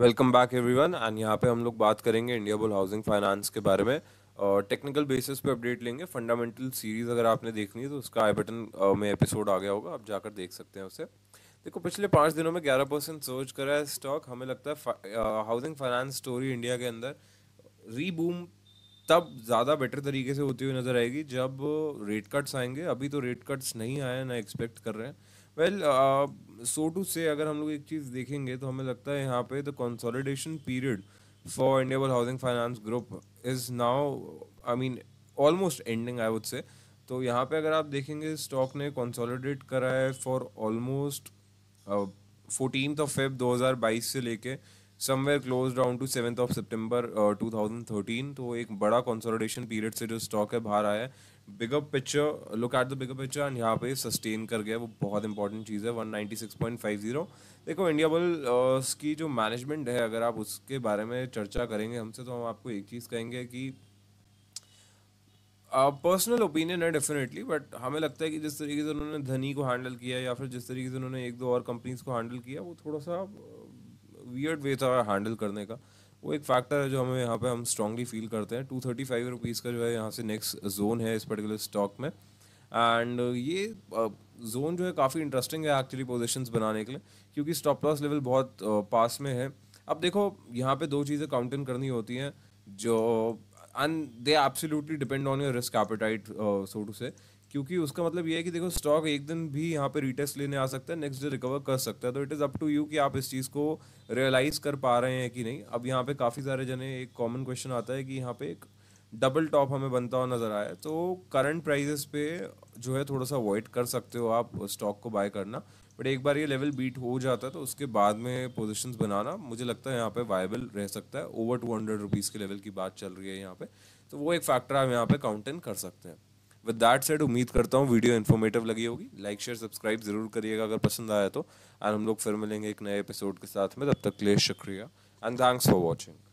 welcome back everyone and यहाँ पे हम लोग बात करेंगे इंडिया बुल हाउसिंग फाइनेंस के बारे में और टेक्निकल बेसिस पे अपडेट लेंगे फंडामेंटल सीरीज़ अगर आपने देखनी है तो उसका आई बटन में एपिसोड आ गया होगा आप जाकर देख सकते हैं उसे देखो पिछले पाँच दिनों में ग्यारह परसेंट सर्च करा है स्टॉक हमें लगता है हाउसिंग फाइनेंस स्टोरी इंडिया के अंदर रीबूम तब ज़्यादा बेटर तरीके से होती हुई नज़र आएगी जब रेट कट्स आएंगे अभी तो रेट कट्स नहीं आए ना एक्सपेक्ट कर रहे हैं वेल सो टू से अगर हम लोग एक चीज़ देखेंगे तो हमें लगता है यहाँ पे the consolidation period for Indiabulls housing finance group is now I mean almost ending I would say तो यहाँ पे अगर आप देखेंगे स्टॉक ने कंसोलिडेट करा है for almost fourteen of Feb दो से लेके somewhere close down to seventh of सितंबर 2013 तो एक बड़ा कंसोलिडेशन पीरियड से जो स्टॉक है बाहर आया है bigger picture look at the bigger picture and यहाँ पे सस्टेन कर गया वो बहुत इंपॉर्टेंट चीज़ है 196.50 देखो इंडिया बल uh, की जो मैनेजमेंट है अगर आप उसके बारे में चर्चा करेंगे हमसे तो हम आपको एक चीज़ कहेंगे कि पर्सनल uh, ओपिनियन है डेफिनेटली बट हमें लगता है कि जिस तरीके से उन्होंने धनी को हैंडल किया या फिर जिस तरीके से उन्होंने एक दो और कंपनीज को हैंडल किया वो थोड़ा सा वियर्ड वे था हैंडल करने का वो एक फैक्टर है जो हमें यहाँ पे हम स्ट्रांगली फील करते हैं टू थर्टी फाइव रुपीज़ का जो है यहाँ से नेक्स्ट जोन है इस पर्टिकुलर स्टॉक में एंड ये जोन uh, जो है काफ़ी इंटरेस्टिंग है एक्चुअली पोजिशन बनाने के लिए क्योंकि स्टॉप लॉस लेवल बहुत uh, पास में है अब देखो यहाँ पे दो चीज़ें काउंट इन करनी होती हैं जो and they absolutely depend on your risk appetite so to say क्योंकि उसका मतलब ये है कि देखो स्टॉक एक दिन भी यहाँ पे रिटेस्ट लेने आ सकता है नेक्स्ट डे रिकवर कर सकता है तो it is up to you कि आप इस चीज़ को रियलाइज कर पा रहे हैं कि नहीं अब यहाँ पे काफ़ी सारे जने एक कॉमन क्वेश्चन आता है कि यहाँ पे एक डबल टॉप हमें बनता हुआ नज़र आया तो करंट प्राइजेस पे जो है थोड़ा सा अवॉइड कर सकते हो आप स्टॉक को बाय करना बट एक बार ये लेवल बीट हो जाता है तो उसके बाद में पोजिशन बनाना मुझे लगता है यहाँ पे वायबल रह सकता है ओवर टू हंड्रेड रुपीज़ के लेवल की बात चल रही है यहाँ पे तो वो एक फैक्टर आप यहाँ पे काउंट इन कर सकते हैं विद दैट सेट उम्मीद करता हूँ वीडियो इन्फॉर्मेटिव लगी होगी लाइक शेयर सब्सक्राइब जरूर करिएगा अगर पसंद आया तो एंड हम लोग फिर मिलेंगे एक नए एपिसोड के साथ में तब तक के लिए शुक्रिया एंड थैंक्स फॉर वॉचिंग